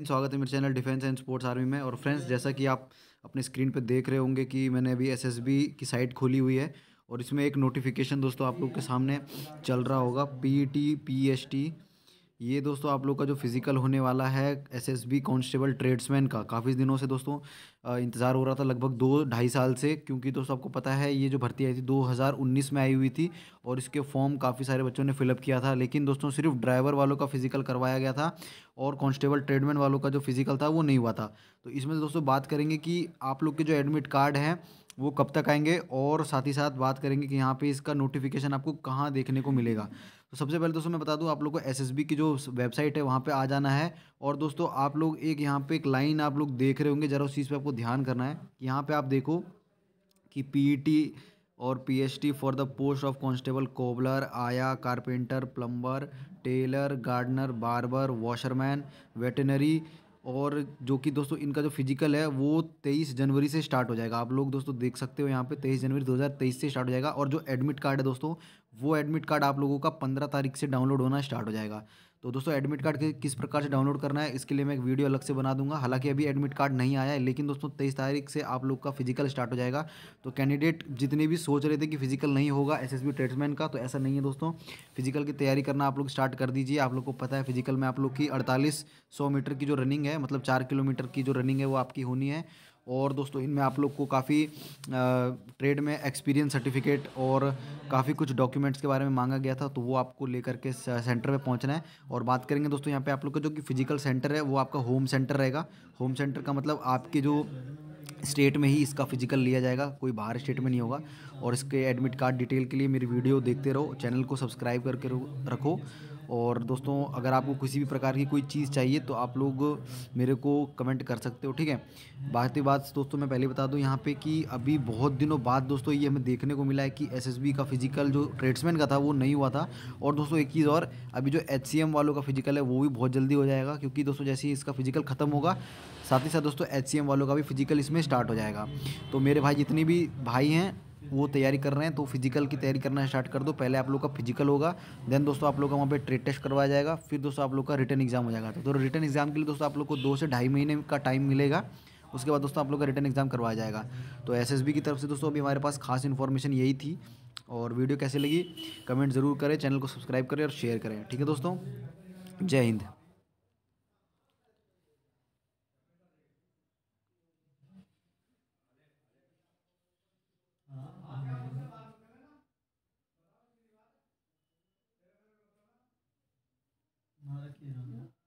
friends स्वागत है मेरे channel defence and sports army में और फ्रेंड्स जैसा कि आप अपने स्क्रीन पर देख रहे होंगे कि मैंने अभी एसएसबी की साइट खोली हुई है और इसमें एक नोटिफिकेशन दोस्तों आप लोग के सामने चल रहा होगा P T P S T ये दोस्तों आप लोग का जो फिज़िकल होने वाला है S S B constable tradesman का काफ़ी दिनों से दोस्तों इंतज़ार हो रहा था लगभग दो ढाई साल से क्योंकि दोस्तों आपको पता है ये जो भर्ती आई थी 2019 में आई हुई थी और इसके फॉर्म काफ़ी सारे बच्चों ने फिलअप किया था लेकिन दोस्तों सिर्फ ड्राइवर वालों का फिज़िकल करवाया गया था और कॉन्स्टेबल ट्रेडमैन वालों का जो फिज़िकल था वो नहीं हुआ था तो इसमें दोस्तों बात करेंगे कि आप लोग के जो एडमिट कार्ड हैं वो कब तक आएंगे और साथ ही साथ बात करेंगे कि यहाँ पे इसका नोटिफिकेशन आपको कहाँ देखने को मिलेगा तो सबसे पहले दोस्तों मैं बता दूं आप लोग को एस की जो वेबसाइट है वहाँ पर आ जाना है और दोस्तों आप लोग एक यहाँ पे एक लाइन आप लोग देख रहे होंगे ज़रा उस चीज़ पर आपको ध्यान करना है यहाँ पर आप देखो कि पी e और P for the post of constable cobbler आया carpenter plumber tailor gardener barber washerman veterinary और जो कि दोस्तों इनका जो फिजिकल है वो तेईस जनवरी से स्टार्ट हो जाएगा आप लोग दोस्तों देख सकते हो यहाँ पे तेईस जनवरी 2023 से स्टार्ट हो जाएगा और जो एडमिट कार्ड है दोस्तों वो एडमिट कार्ड आप लोगों का पंद्रह तारीख से डाउनलोड होना स्टार्ट हो जाएगा तो दोस्तों एडमिट कार्ड के किस प्रकार से डाउनलोड करना है इसके लिए मैं एक वीडियो अलग से बना दूंगा हालांकि अभी एडमिट कार्ड नहीं आया है लेकिन दोस्तों तेईस तारीख से आप लोग का फिजिकल स्टार्ट हो जाएगा तो कैंडिडेट जितने भी सोच रहे थे कि फिजिकल नहीं होगा एस एस का तो ऐसा नहीं है दोस्तों फिजिकल की तैयारी करना आप लोग स्टार्ट कर दीजिए आप लोग को पता है फिजिकल में आप लोग की अड़तालीस सौ मीटर की जो रनिंग है मतलब चार किलोमीटर की जो रनिंग है वो आपकी होनी है और दोस्तों इनमें आप लोग को काफ़ी ट्रेड में एक्सपीरियंस सर्टिफिकेट और काफ़ी कुछ डॉक्यूमेंट्स के बारे में मांगा गया था तो वो आपको लेकर के सेंटर पे पहुंचना है और बात करेंगे दोस्तों यहाँ पे आप लोग का जो कि फिजिकल सेंटर है वो आपका होम सेंटर रहेगा होम सेंटर का मतलब आपके जो स्टेट में ही इसका फिजिकल लिया जाएगा कोई बाहर स्टेट में नहीं होगा और इसके एडमिट कार्ड डिटेल के लिए मेरी वीडियो देखते रहो चैनल को सब्सक्राइब करके रखो और दोस्तों अगर आपको किसी भी प्रकार की कोई चीज़ चाहिए तो आप लोग मेरे को कमेंट कर सकते हो ठीक है बात ही बात दोस्तों मैं पहले बता दूं यहाँ पे कि अभी बहुत दिनों बाद दोस्तों ये हमें देखने को मिला है कि एसएसबी का फिजिकल जो ट्रेड्समैन का था वो नहीं हुआ था और दोस्तों एक चीज़ और अभी जो एच वालों का फिजिकल है वो भी बहुत जल्दी हो जाएगा क्योंकि दोस्तों जैसे ही इसका फिजिकल ख़त्म होगा साथ ही साथ दोस्तों एच वालों का भी फिजिकल इसमें स्टार्ट हो जाएगा तो मेरे भाई जितने भी भाई हैं वो तैयारी कर रहे हैं तो फिजिकल की तैयारी करना स्टार्ट कर दो पहले आप लोग का फिजिकल होगा देन दोस्तों आप लोग का वहाँ पे ट्रेड टेस्ट करवाया जाएगा फिर दोस्तों आप लोग का रिटर्न एग्जाम हो जाएगा तो रिटर्न एग्जाम के लिए दोस्तों आप लोग को दो से ढाई महीने का टाइम मिलेगा उसके बाद दोस्तों आप लोग का रिटर्न एग्जाम करवाया जाएगा तो एस की तरफ से दोस्तों अभी हमारे पास खास इन्फॉर्मेशन यही थी और वीडियो कैसे लगी कमेंट ज़रूर करें चैनल को सब्सक्राइब करें और शेयर करें ठीक है दोस्तों जय हिंद 기회라면